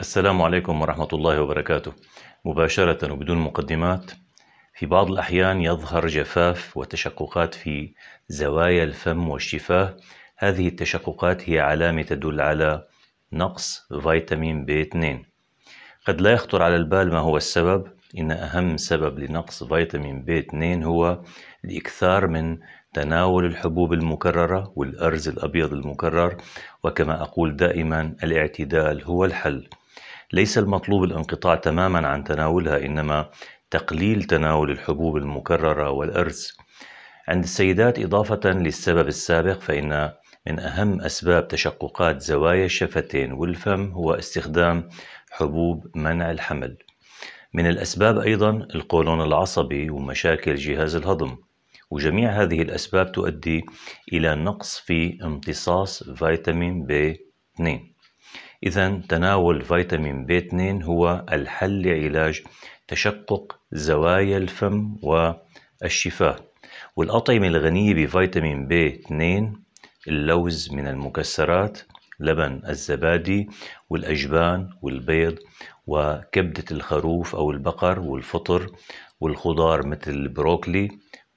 السلام عليكم ورحمة الله وبركاته مباشرة وبدون مقدمات في بعض الأحيان يظهر جفاف وتشققات في زوايا الفم والشفاه هذه التشققات هي علامة تدل على نقص فيتامين بي 2 قد لا يخطر على البال ما هو السبب إن أهم سبب لنقص فيتامين بي 2 هو الإكثار من تناول الحبوب المكررة والأرز الأبيض المكرر وكما أقول دائما الاعتدال هو الحل ليس المطلوب الانقطاع تماما عن تناولها إنما تقليل تناول الحبوب المكررة والأرز عند السيدات إضافة للسبب السابق فإن من أهم أسباب تشققات زوايا الشفتين والفم هو استخدام حبوب منع الحمل من الأسباب أيضا القولون العصبي ومشاكل جهاز الهضم وجميع هذه الأسباب تؤدي إلى نقص في امتصاص فيتامين ب 2 إذا تناول فيتامين بي 2 هو الحل لعلاج تشقق زوايا الفم والشفاه والأطعمة الغنية بفيتامين بي 2 اللوز من المكسرات لبن الزبادي والأجبان والبيض وكبدة الخروف أو البقر والفطر والخضار مثل البروكلي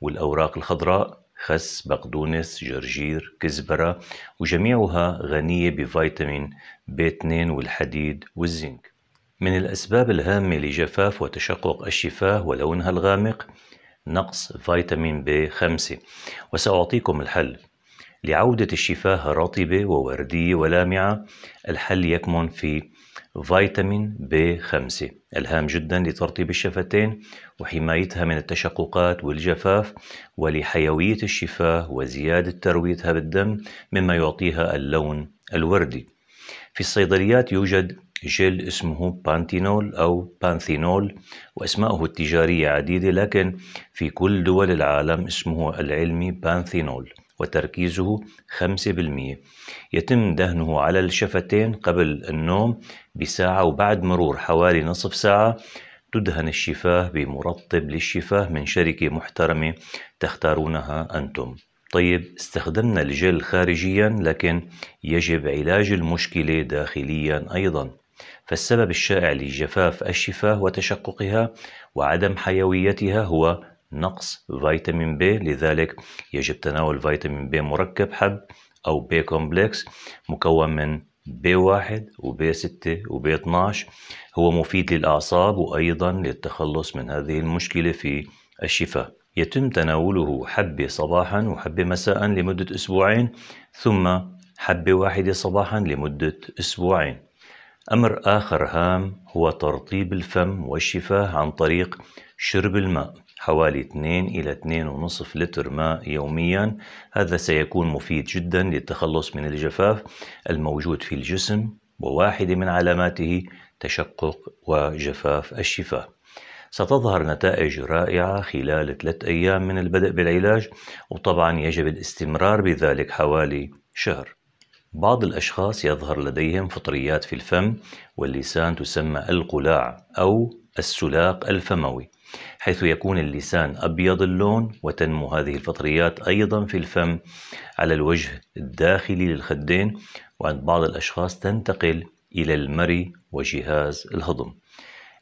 والأوراق الخضراء خس بقدونس جرجير كزبرة وجميعها غنية بفيتامين ب 2 والحديد والزنك من الأسباب الهامة لجفاف وتشقق الشفاه ولونها الغامق نقص فيتامين ب 5 وسأعطيكم الحل لعودة الشفاه رطبة ووردية ولامعة الحل يكمن في فيتامين بي 5 الهام جدا لترطيب الشفتين وحمايتها من التشققات والجفاف ولحيوية الشفاه وزيادة ترويتها بالدم مما يعطيها اللون الوردي في الصيدليات يوجد جل اسمه بانتينول أو بانثينول وأسماءه التجارية عديدة لكن في كل دول العالم اسمه العلمي بانثينول وتركيزه 5% يتم دهنه على الشفتين قبل النوم بساعة وبعد مرور حوالي نصف ساعة تدهن الشفاه بمرطب للشفاه من شركة محترمة تختارونها أنتم طيب استخدمنا الجل خارجيا لكن يجب علاج المشكلة داخليا أيضا فالسبب الشائع لجفاف الشفاه وتشققها وعدم حيويتها هو نقص فيتامين بي لذلك يجب تناول فيتامين بي مركب حب أو بي كومبلكس مكون من بي واحد وبي ستة وبي 12 هو مفيد للأعصاب وأيضا للتخلص من هذه المشكلة في الشفاء يتم تناوله حبة صباحا وحبة مساء لمدة أسبوعين ثم حبة واحدة صباحا لمدة أسبوعين أمر آخر هام هو ترطيب الفم والشفاه عن طريق شرب الماء حوالي 2 إلى 2.5 لتر ماء يوميا هذا سيكون مفيد جدا للتخلص من الجفاف الموجود في الجسم وواحدة من علاماته تشقق وجفاف الشفاه ستظهر نتائج رائعة خلال ثلاث أيام من البدء بالعلاج وطبعا يجب الاستمرار بذلك حوالي شهر بعض الأشخاص يظهر لديهم فطريات في الفم واللسان تسمى القلاع أو السلاق الفموي حيث يكون اللسان أبيض اللون وتنمو هذه الفطريات أيضا في الفم على الوجه الداخلي للخدين وعند بعض الأشخاص تنتقل إلى المري وجهاز الهضم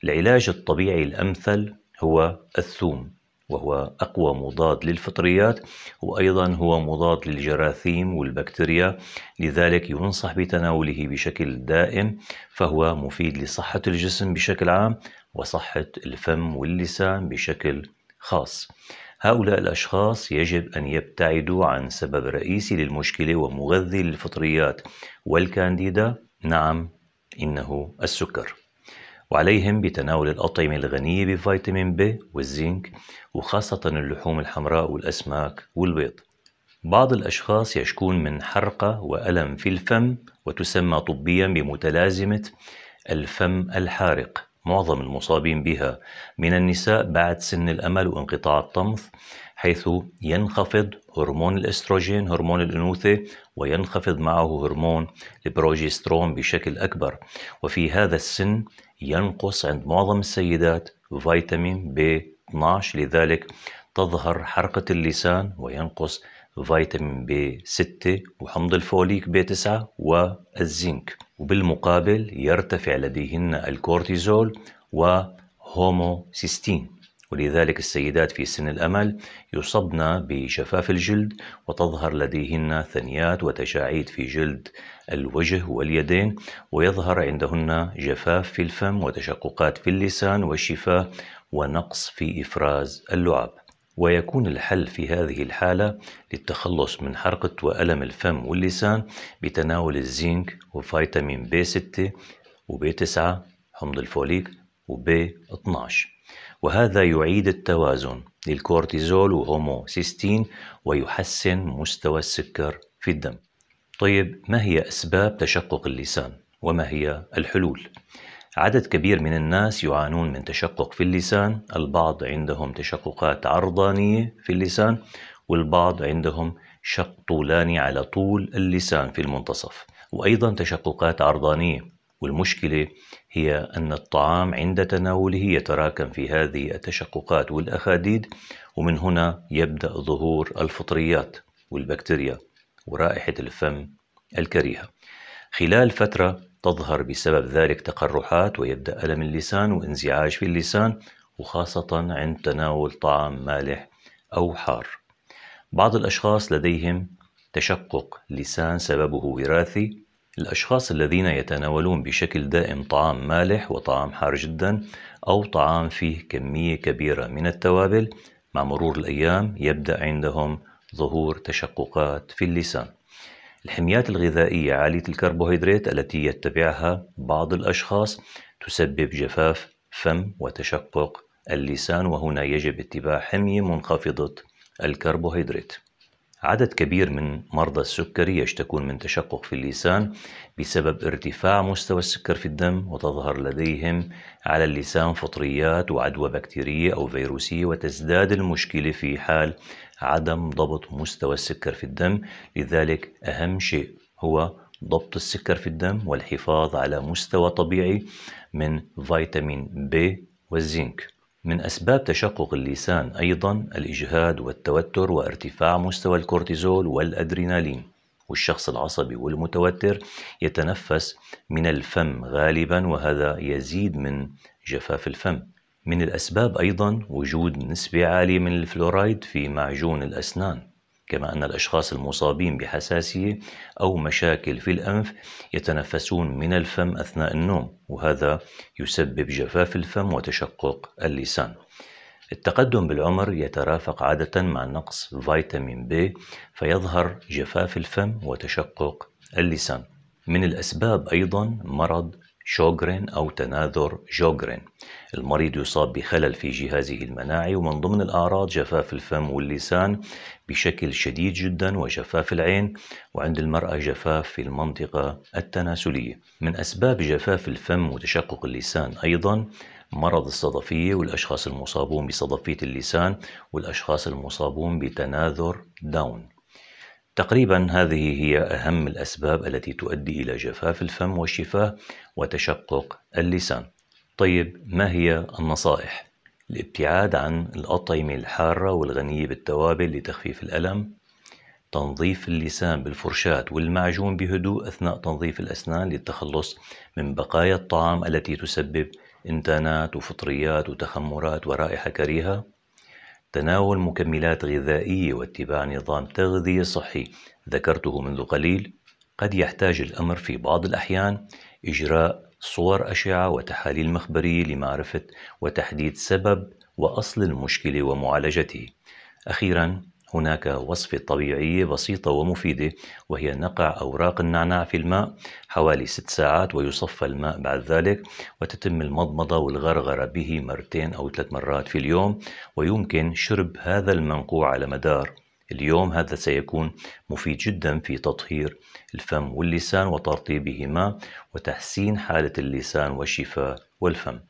العلاج الطبيعي الأمثل هو الثوم وهو أقوى مضاد للفطريات وأيضا هو مضاد للجراثيم والبكتيريا لذلك ينصح بتناوله بشكل دائم فهو مفيد لصحة الجسم بشكل عام وصحة الفم واللسان بشكل خاص هؤلاء الأشخاص يجب أن يبتعدوا عن سبب رئيسي للمشكلة ومغذي للفطريات والكانديدا نعم إنه السكر وعليهم بتناول الأطعمة الغنية بفيتامين ب والزنك وخاصة اللحوم الحمراء والأسماك والبيض بعض الأشخاص يشكون من حرقة وألم في الفم وتسمى طبيا بمتلازمة الفم الحارق معظم المصابين بها من النساء بعد سن الأمل وانقطاع الطمث حيث ينخفض هرمون الاستروجين هرمون الأنوثة وينخفض معه هرمون البروجسترون بشكل أكبر وفي هذا السن ينقص عند معظم السيدات فيتامين ب 12 لذلك تظهر حرقة اللسان وينقص فيتامين ب 6 وحمض الفوليك ب 9 والزنك وبالمقابل يرتفع لديهن الكورتيزول وهوموسيستين ولذلك السيدات في سن الأمل يصبن بجفاف الجلد وتظهر لديهن ثنيات وتشاعيد في جلد الوجه واليدين ويظهر عندهن جفاف في الفم وتشققات في اللسان والشفاه ونقص في إفراز اللعاب ويكون الحل في هذه الحالة للتخلص من حرقة وألم الفم واللسان بتناول الزنك وفيتامين بي 6 وبي 9 حمض الفوليك وبي 12 وهذا يعيد التوازن للكورتيزول وهوموسيستين ويحسن مستوى السكر في الدم طيب ما هي أسباب تشقق اللسان وما هي الحلول؟ عدد كبير من الناس يعانون من تشقق في اللسان البعض عندهم تشققات عرضانية في اللسان والبعض عندهم شق طولاني على طول اللسان في المنتصف وأيضا تشققات عرضانية والمشكلة هي أن الطعام عند تناوله يتراكم في هذه التشققات والأخاديد ومن هنا يبدأ ظهور الفطريات والبكتيريا ورائحة الفم الكريهة خلال فترة تظهر بسبب ذلك تقرحات ويبدأ ألم اللسان وانزعاج في اللسان وخاصة عند تناول طعام مالح أو حار بعض الأشخاص لديهم تشقق لسان سببه وراثي الأشخاص الذين يتناولون بشكل دائم طعام مالح وطعام حار جدا أو طعام فيه كمية كبيرة من التوابل مع مرور الأيام يبدأ عندهم ظهور تشققات في اللسان الحميات الغذائية عالية الكربوهيدرات التي يتبعها بعض الأشخاص تسبب جفاف فم وتشقق اللسان وهنا يجب اتباع حمية منخفضة الكربوهيدرات عدد كبير من مرضى السكري يشتكون من تشقق في اللسان بسبب ارتفاع مستوى السكر في الدم وتظهر لديهم على اللسان فطريات وعدوى بكتيرية أو فيروسية وتزداد المشكلة في حال عدم ضبط مستوى السكر في الدم لذلك أهم شيء هو ضبط السكر في الدم والحفاظ على مستوى طبيعي من فيتامين ب والزنك من أسباب تشقق اللسان أيضا الإجهاد والتوتر وارتفاع مستوى الكورتيزول والأدرينالين والشخص العصبي والمتوتر يتنفس من الفم غالبا وهذا يزيد من جفاف الفم من الأسباب أيضا وجود نسبة عالية من الفلورايد في معجون الأسنان كما أن الأشخاص المصابين بحساسية أو مشاكل في الأنف يتنفسون من الفم أثناء النوم وهذا يسبب جفاف الفم وتشقق اللسان التقدم بالعمر يترافق عادة مع نقص فيتامين ب فيظهر جفاف الفم وتشقق اللسان من الأسباب أيضا مرض شوغرين أو تناذر جوغرين المريض يصاب بخلل في جهازه المناعي ومن ضمن الأعراض جفاف الفم واللسان بشكل شديد جدا وجفاف العين وعند المرأة جفاف في المنطقة التناسلية من أسباب جفاف الفم وتشقق اللسان أيضا مرض الصدفية والأشخاص المصابون بصدفية اللسان والأشخاص المصابون بتناذر داون تقريبا هذه هي أهم الأسباب التي تؤدي إلى جفاف الفم والشفاه وتشقق اللسان طيب ما هي النصائح؟ الابتعاد عن الأطعمة الحارة والغنية بالتوابل لتخفيف الألم تنظيف اللسان بالفرشاة والمعجون بهدوء أثناء تنظيف الأسنان للتخلص من بقايا الطعام التي تسبب انتانات وفطريات وتخمرات ورائحة كريهة تناول مكملات غذائية واتباع نظام تغذية صحي ذكرته منذ قليل قد يحتاج الأمر في بعض الأحيان إجراء صور أشعة وتحاليل مخبرية لمعرفة وتحديد سبب وأصل المشكلة ومعالجته. أخيرا هناك وصفة طبيعية بسيطة ومفيدة وهي نقع أوراق النعناع في الماء حوالي ست ساعات ويصفى الماء بعد ذلك وتتم المضمضة والغرغرة به مرتين أو ثلاث مرات في اليوم ويمكن شرب هذا المنقوع على مدار اليوم هذا سيكون مفيد جدا في تطهير الفم واللسان وترطيبهما وتحسين حالة اللسان والشفاء والفم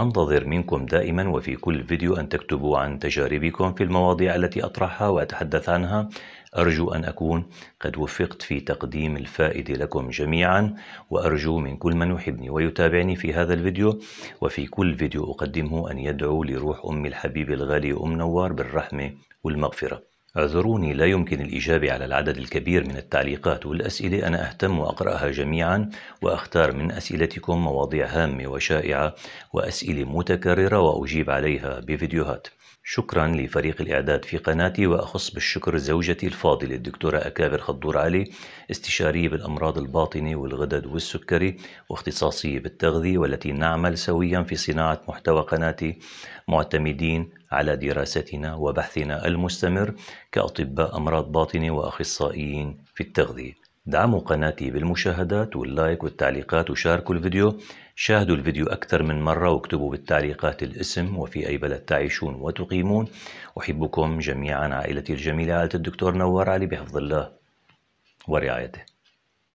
أنتظر منكم دائما وفي كل فيديو أن تكتبوا عن تجاربكم في المواضيع التي أطرحها وأتحدث عنها أرجو أن أكون قد وفقت في تقديم الفائدة لكم جميعا وأرجو من كل من يحبني ويتابعني في هذا الفيديو وفي كل فيديو أقدمه أن يدعو لروح أمي الحبيبة الغالية أم نوار بالرحمة والمغفرة اعذروني لا يمكن الإجابة على العدد الكبير من التعليقات والأسئلة أنا أهتم وأقرأها جميعا وأختار من أسئلتكم مواضيع هامة وشائعة وأسئلة متكررة وأجيب عليها بفيديوهات شكرا لفريق الإعداد في قناتي وأخص بالشكر زوجتي الفاضلة الدكتورة أكابر خضور علي استشارية بالأمراض الباطنة والغدد والسكري واختصاصية بالتغذية والتي نعمل سويا في صناعة محتوى قناتي معتمدين على دراستنا وبحثنا المستمر كأطباء أمراض باطنة وأخصائيين في التغذية دعموا قناتي بالمشاهدات واللايك والتعليقات وشاركوا الفيديو شاهدوا الفيديو أكثر من مرة واكتبوا بالتعليقات الاسم وفي أي بلد تعيشون وتقيمون أحبكم جميعا عائلتي الجميلة عائلة الدكتور نوار علي بحفظ الله ورعايته